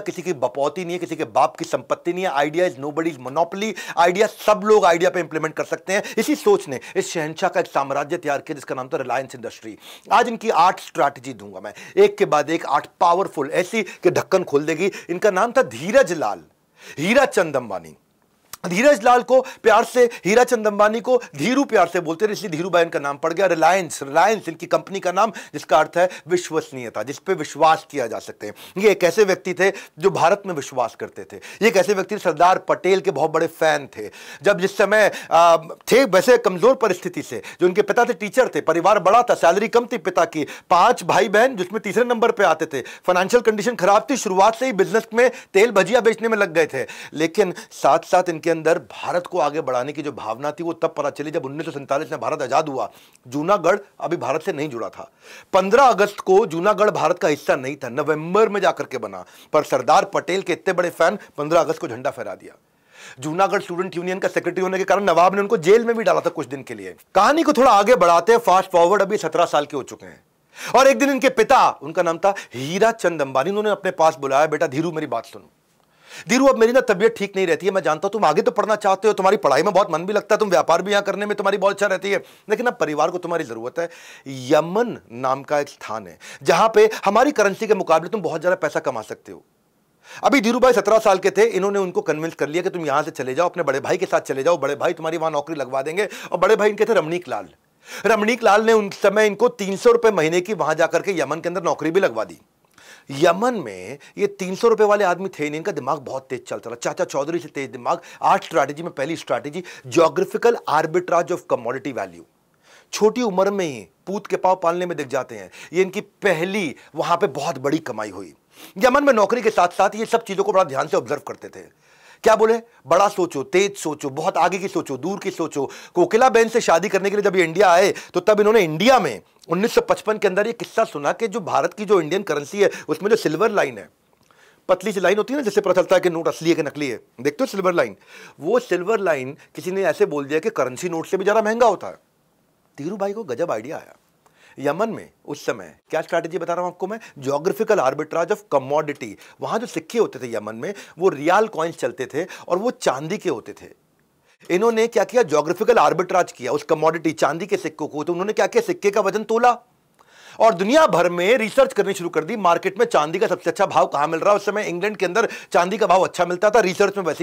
किसी की बपौती नहीं है किसी के बाप की संपत्ति नहीं है idea is nobody's monopoly idea सब लोग आइडिया पे इंप्लीमेंट कर सकते हैं इसी सोच ने इस शहनशाह का एक साम्राज्य तैयार किया जिसका नाम था रिलायंस इंडस्ट्री आज इनकी आठ स्ट्रैटेजी दूंगा मैं एक के बाद एक आठ पावरफुल ऐसी कि ढक्कन खोल देगी इनका नाम था धीरज लाल हीरा चंद अंबानी धीरज लाल को प्यार से हीरा चंद अंबानी को धीरू प्यार से बोलते थे इसलिए धीरू भाई इनका नाम पड़ गया रिलायंस रिलायंस इनकी कंपनी का नाम जिसका अर्थ है विश्वसनीयता जिस पे विश्वास किया जा सकते हैं ये एक ऐसे व्यक्ति थे जो भारत में विश्वास करते थे ये एक ऐसे व्यक्ति सरदार पटेल के बहुत बड़े फैन थे जब जिस समय थे वैसे कमजोर परिस्थिति से जो उनके पिता थे टीचर थे परिवार बड़ा था सैलरी कम थी पिता की पांच भाई बहन जिसमें तीसरे नंबर पर आते थे फाइनेंशियल कंडीशन खराब थी शुरुआत से ही बिजनेस में तेल भजिया बेचने में लग गए थे लेकिन साथ साथ इनके अंदर भारत को आगे बढ़ाने की जो भावना थी वो तब पता चली जब उन्नीस में भारत आज़ाद हुआ जूनागढ़ अभी भारत से नहीं जुड़ा था 15 अगस्त को जूनागढ़ भारत का हिस्सा नहीं था नवंबर में जाकर के बना पर सरदार पटेल के इतने बड़े फैन 15 अगस्त को झंडा फहरा दिया जूनागढ़ स्टूडेंट यूनियन का सेक्रेटरी होने के कारण नवाब ने उनको जेल में भी डाला था कुछ दिन के लिए कहानी को थोड़ा आगे बढ़ाते फास्ट फॉरवर्ड अभी सत्रह साल के हो चुके हैं और एक दिन इनके पिता उनका नाम था हीरा चंद अंबानी उन्होंने अपने पास बुलाया बेटा धीरू मेरी बात सुनो धीरू अब मेरी ना तबीयत ठीक नहीं रहती है मैं जानता हूं तुम आगे तो पढ़ना चाहते हो तुम्हारी पढ़ाई में बहुत मन भी लगता है तुम व्यापार भी यहाँ करने में तुम्हारी बहुत अच्छा रहती है लेकिन अब परिवार को तुम्हारी ज़रूरत है यमन नाम का एक स्थान है जहाँ पे हमारी करेंसी के मुकाबले तुम बहुत ज़्यादा पैसा कमा सकते हो अभी धीरू भाई सत्रह साल के थे इन्होंने उनको कन्विंस कर लिया कि तुम यहाँ से चले जाओ अपने बड़े भाई के साथ चले जाओ बड़े भाई तुम्हारी वहाँ नौकरी लगवा देंगे और बड़े भाई इनके थे रमणीक लाल रमणीक लाल ने उन समय इनको तीन सौ रुपये महीने की वहाँ जा करके यमन के अंदर नौकरी भी लगवा दी यमन में ये तीन सौ रुपए वाले आदमी थे नहीं इनका दिमाग बहुत तेज चलता रहा चाचा चौधरी से तेज दिमाग आठ स्ट्रैटेजी में पहली strategy geographical arbitrage of commodity value छोटी उम्र में ही पूत के पाव पालने में दिख जाते हैं ये इनकी पहली वहां पे बहुत बड़ी कमाई हुई यमन में नौकरी के साथ साथ ये सब चीज़ों को बड़ा ध्यान से ऑब्जर्व करते थे क्या बोले बड़ा सोचो तेज सोचो बहुत आगे की सोचो दूर की सोचो कोकिला बहन से शादी करने के लिए जब इंडिया आए तो तब इन्होंने इंडिया में 1955 के अंदर ये किस्सा सुना कि जो भारत की जो इंडियन करेंसी है उसमें जो सिल्वर लाइन है पतली सी लाइन होती है ना जिससे पता चलता है कि नोट असली है कि नकली है देखते हो सिल्वर लाइन वो सिल्वर लाइन किसी ने ऐसे बोल दिया कि करेंसी नोट से भी ज़्यादा महंगा होता है धीरू भाई को गजब आइडिया आया यमन में उस समय क्या स्ट्रैटेजी बता रहा हूँ आपको मैं जोग्राफिकल आर्बिट्राज ऑफ कमोडिटी वहाँ जो सिक्के होते थे यमन में वो रियाल कॉइन्स चलते थे और वो चांदी के होते थे इन्होंने क्या किया जोग्राफिकल आर्बिट्राज किया उस कमोडिटी चांदी के सिक्कों को तो उन्होंने क्या किया सिक्के का वजन तोला और दुनिया भर में रिसर्च करनी शुरू कर दी मार्केट में चांदी का सबसे अच्छा भाव कहाँ मिल रहा है उस समय इंग्लैंड के अंदर चांदी का भाव अच्छा मिलता था रिसर्च में वैसे